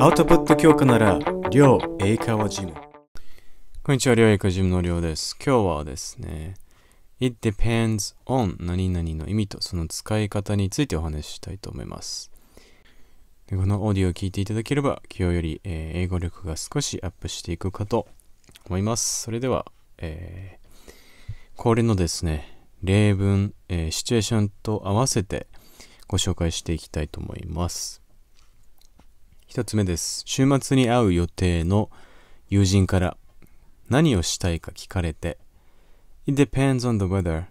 アウトプット強化なら、りょう英会話ジム。こんにちは、りょう英会話ジムのりょうです。今日はですね、It depends on 何々の意味とその使い方についてお話ししたいと思います。でこのオーディオを聞いていただければ、今日より、えー、英語力が少しアップしていくかと思います。それでは、えー、恒例のですね、例文、えー、シチュエーションと合わせてご紹介していきたいと思います。一つ目です。週末に会う予定の友人から何をしたいか聞かれて It depends on the weather.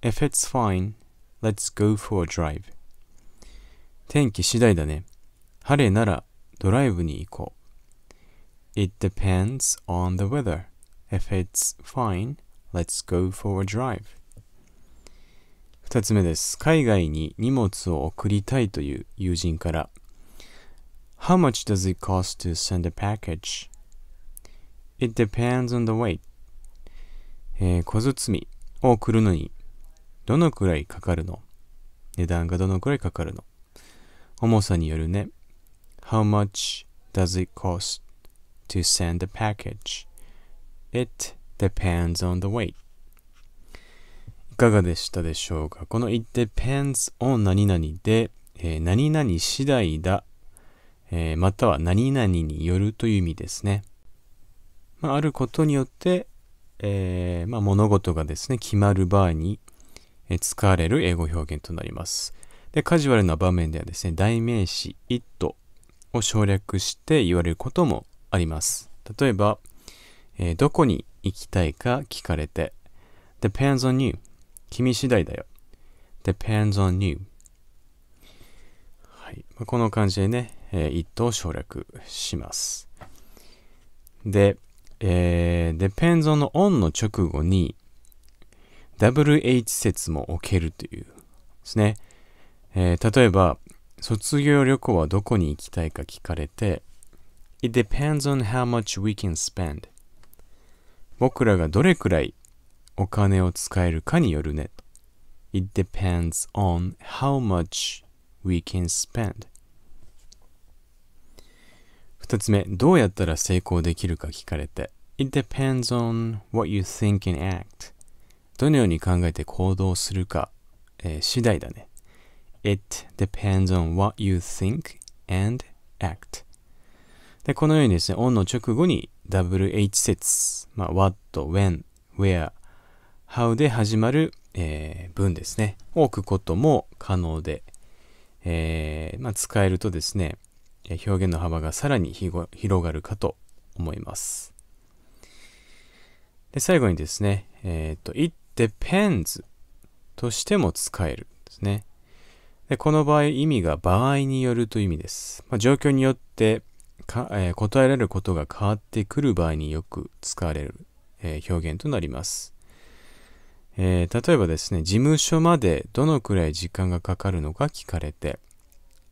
If it's fine, let's go for a drive. 天気次第だね。晴れならドライブに行こう。It depends on the weather. If it's fine, let's go for a drive. 二つ目です。海外に荷物を送りたいという友人から How much does it cost to send a package? It depends on the weight. えー、小包を送るのにどのくらいかかるの値段がどのくらいかかるの重さによるね。How much does it cost to send a package? It depends on the weight. いかがでしたでしょうかこの It depends on 何々で、えー、何々次第だえー、または何々によるという意味ですね。まあ、あることによって、えー、まあ、物事がですね、決まる場合に、え使われる英語表現となります。で、カジュアルな場面ではですね、代名詞 it を省略して言われることもあります。例えば、えー、どこに行きたいか聞かれて、depends on you 君次第だよ depends on you はい。この感じでね、えー、一等省略します。で、えー、depends on the on の直後に WH 説も置けるというですね。えー、例えば、卒業旅行はどこに行きたいか聞かれて It depends on how much we can spend 僕らがどれくらいお金を使えるかによるね。It depends on how much we can spend. 一つ目、どうやったら成功できるか聞かれて。It depends on what you think and act. どのように考えて行動するか、えー、次第だね。It depends on what you think and act. で、このようにですね、on の直後に WH 説、まあ、what, when, where, how で始まる、えー、文ですね。を置くことも可能で、えー、まあ、使えるとですね、表現の幅がさらに広がるかと思います。で最後にですね、えっ、ー、と、it depends としても使えるですね。でこの場合、意味が場合によるという意味です。まあ、状況によってか、えー、答えられることが変わってくる場合によく使われる、えー、表現となります。えー、例えばですね、事務所までどのくらい時間がかかるのか聞かれて、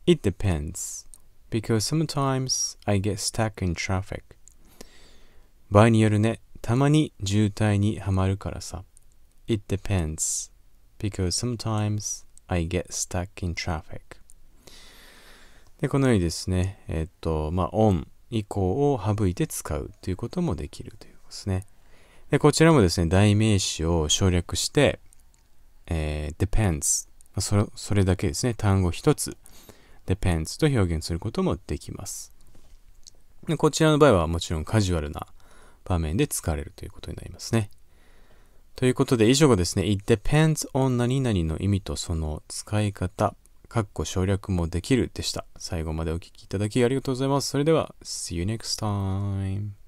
It depends because sometimes I get stuck in traffic. 場合によるね、たまに渋滞にはまるからさ。It depends because sometimes I get stuck in traffic. で、このようにですね、えっと、まあ、on 以降を省いて使うということもできるということですね。で、こちらもですね、代名詞を省略して、えー、depends それ。それだけですね、単語一つ。depends と表現することもできます。でこちらの場合はもちろんカジュアルな場面で使われるということになりますね。ということで以上がですね、it depends on 何々の意味とその使い方、かっこ省略もできるでした。最後までお聴きいただきありがとうございます。それでは、see you next time!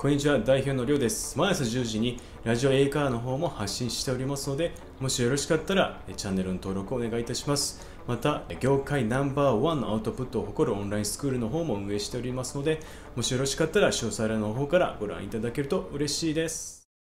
こんにちは、代表のりょうです。毎朝10時にラジオ A カーの方も発信しておりますので、もしよろしかったらチャンネルの登録をお願いいたします。また、業界ナンバーワンのアウトプットを誇るオンラインスクールの方も運営しておりますので、もしよろしかったら詳細欄の方からご覧いただけると嬉しいです。